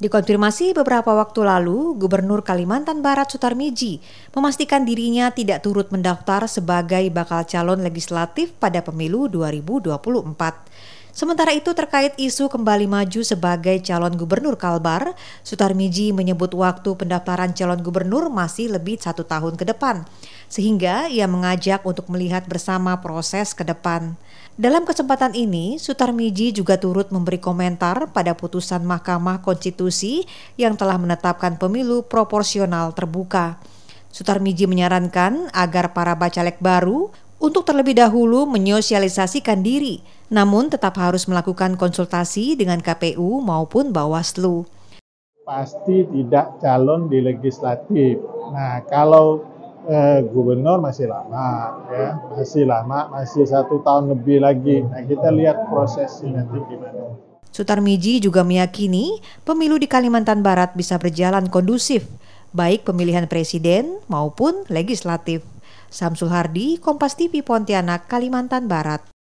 Dikonfirmasi beberapa waktu lalu, Gubernur Kalimantan Barat Sutarmiji memastikan dirinya tidak turut mendaftar sebagai bakal calon legislatif pada pemilu 2024. Sementara itu terkait isu kembali maju sebagai calon gubernur Kalbar, Sutarmiji menyebut waktu pendaftaran calon gubernur masih lebih satu tahun ke depan sehingga ia mengajak untuk melihat bersama proses ke depan. Dalam kesempatan ini, Sutarmiji juga turut memberi komentar pada putusan Mahkamah Konstitusi yang telah menetapkan pemilu proporsional terbuka. Sutarmiji menyarankan agar para bacalek baru untuk terlebih dahulu menyosialisasikan diri, namun tetap harus melakukan konsultasi dengan KPU maupun Bawaslu. Pasti tidak calon di legislatif. Nah, kalau eh, gubernur masih lama ya masih lama masih satu tahun lebih lagi nah kita lihat prosesnya nanti gimana Sutarmiji juga meyakini pemilu di Kalimantan Barat bisa berjalan kondusif baik pemilihan presiden maupun legislatif Samsul Hardi Kompas TV Pontianak Kalimantan Barat